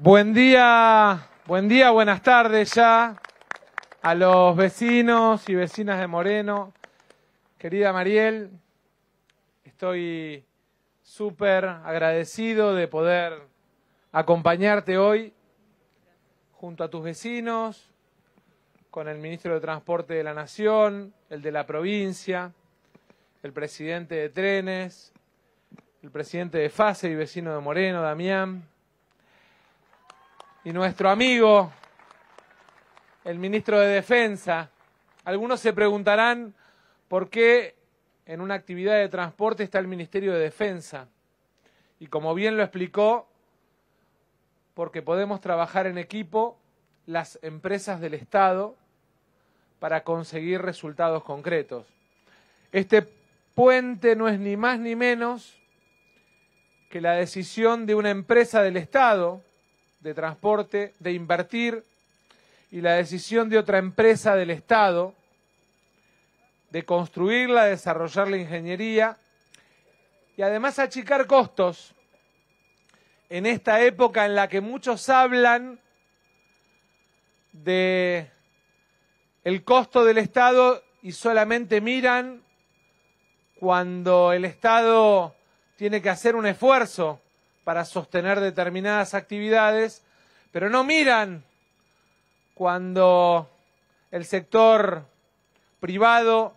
Buen día, buen día, buenas tardes ya a los vecinos y vecinas de Moreno. Querida Mariel, estoy súper agradecido de poder acompañarte hoy junto a tus vecinos, con el ministro de Transporte de la Nación, el de la provincia, el presidente de Trenes, el presidente de FASE y vecino de Moreno, Damián, y nuestro amigo, el ministro de Defensa. Algunos se preguntarán por qué en una actividad de transporte está el Ministerio de Defensa. Y como bien lo explicó, porque podemos trabajar en equipo las empresas del Estado para conseguir resultados concretos. Este puente no es ni más ni menos que la decisión de una empresa del Estado de transporte, de invertir, y la decisión de otra empresa del Estado de construirla, desarrollar la ingeniería y además achicar costos en esta época en la que muchos hablan de el costo del Estado y solamente miran cuando el Estado tiene que hacer un esfuerzo para sostener determinadas actividades, pero no miran cuando el sector privado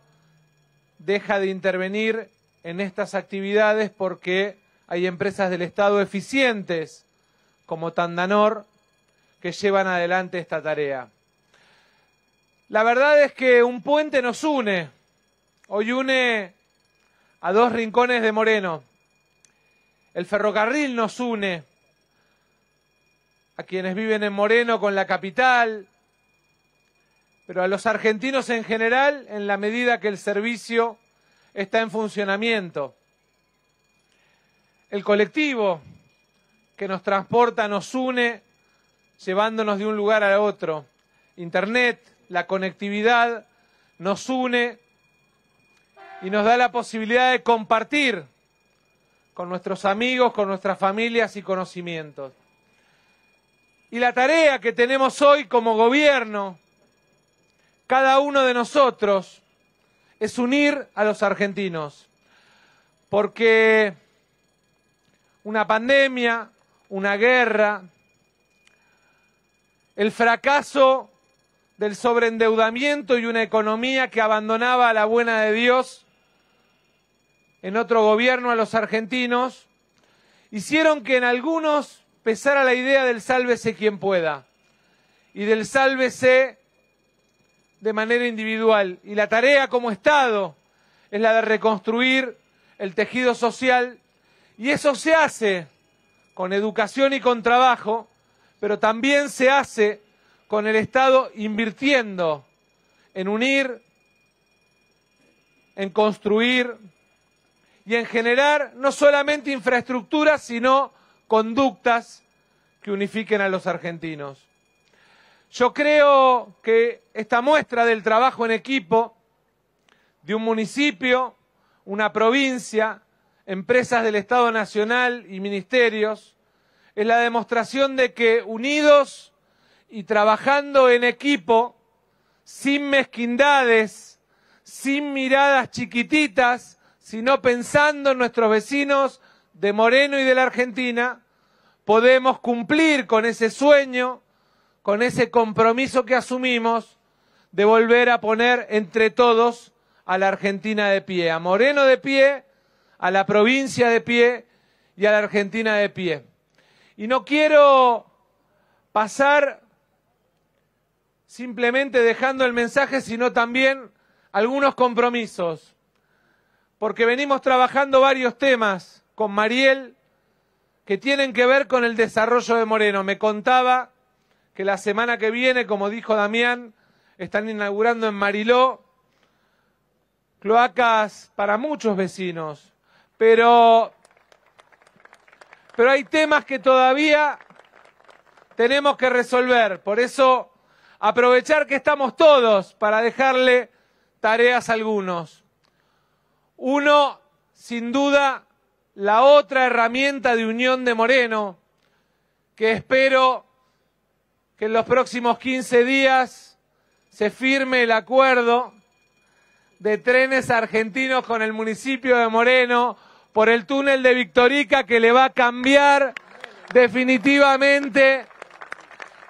deja de intervenir en estas actividades porque hay empresas del Estado eficientes como Tandanor que llevan adelante esta tarea. La verdad es que un puente nos une, hoy une a dos rincones de Moreno. El ferrocarril nos une a quienes viven en Moreno con la capital, pero a los argentinos en general en la medida que el servicio está en funcionamiento. El colectivo que nos transporta nos une llevándonos de un lugar a otro. Internet, la conectividad nos une y nos da la posibilidad de compartir con nuestros amigos, con nuestras familias y conocimientos. Y la tarea que tenemos hoy como gobierno, cada uno de nosotros, es unir a los argentinos, porque una pandemia, una guerra, el fracaso del sobreendeudamiento y una economía que abandonaba a la buena de Dios en otro gobierno a los argentinos, hicieron que en algunos pesara la idea del sálvese quien pueda y del sálvese de manera individual. Y la tarea como Estado es la de reconstruir el tejido social y eso se hace con educación y con trabajo, pero también se hace con el Estado invirtiendo en unir, en construir, y en generar no solamente infraestructuras, sino conductas que unifiquen a los argentinos. Yo creo que esta muestra del trabajo en equipo de un municipio, una provincia, empresas del Estado Nacional y ministerios, es la demostración de que unidos y trabajando en equipo, sin mezquindades, sin miradas chiquititas, sino pensando en nuestros vecinos de Moreno y de la Argentina, podemos cumplir con ese sueño, con ese compromiso que asumimos de volver a poner entre todos a la Argentina de pie, a Moreno de pie, a la provincia de pie y a la Argentina de pie. Y no quiero pasar simplemente dejando el mensaje, sino también algunos compromisos porque venimos trabajando varios temas con Mariel que tienen que ver con el desarrollo de Moreno. Me contaba que la semana que viene, como dijo Damián, están inaugurando en Mariló cloacas para muchos vecinos, pero, pero hay temas que todavía tenemos que resolver. Por eso, aprovechar que estamos todos para dejarle tareas a algunos. Uno, sin duda, la otra herramienta de unión de Moreno, que espero que en los próximos 15 días se firme el acuerdo de trenes argentinos con el municipio de Moreno por el túnel de Victorica que le va a cambiar definitivamente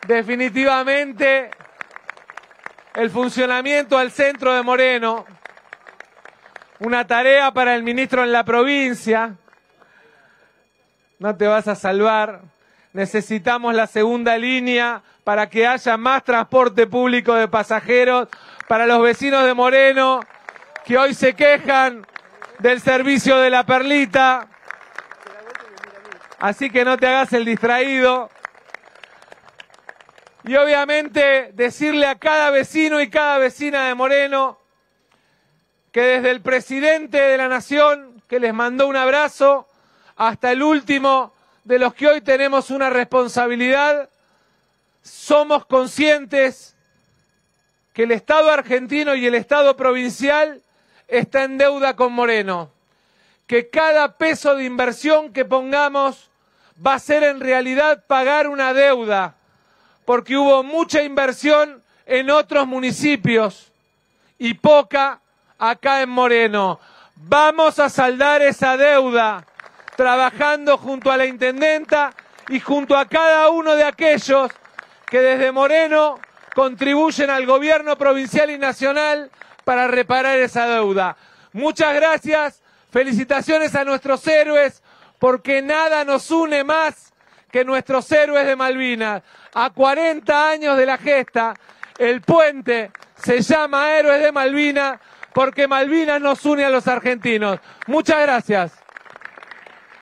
definitivamente el funcionamiento al centro de Moreno una tarea para el ministro en la provincia. No te vas a salvar. Necesitamos la segunda línea para que haya más transporte público de pasajeros para los vecinos de Moreno que hoy se quejan del servicio de la perlita. Así que no te hagas el distraído. Y obviamente decirle a cada vecino y cada vecina de Moreno que desde el presidente de la Nación, que les mandó un abrazo, hasta el último de los que hoy tenemos una responsabilidad, somos conscientes que el Estado argentino y el Estado provincial está en deuda con Moreno, que cada peso de inversión que pongamos va a ser en realidad pagar una deuda, porque hubo mucha inversión en otros municipios y poca acá en Moreno. Vamos a saldar esa deuda trabajando junto a la intendenta y junto a cada uno de aquellos que desde Moreno contribuyen al gobierno provincial y nacional para reparar esa deuda. Muchas gracias, felicitaciones a nuestros héroes, porque nada nos une más que nuestros héroes de Malvinas. A 40 años de la gesta, el puente se llama Héroes de Malvinas porque Malvinas nos une a los argentinos. Muchas gracias.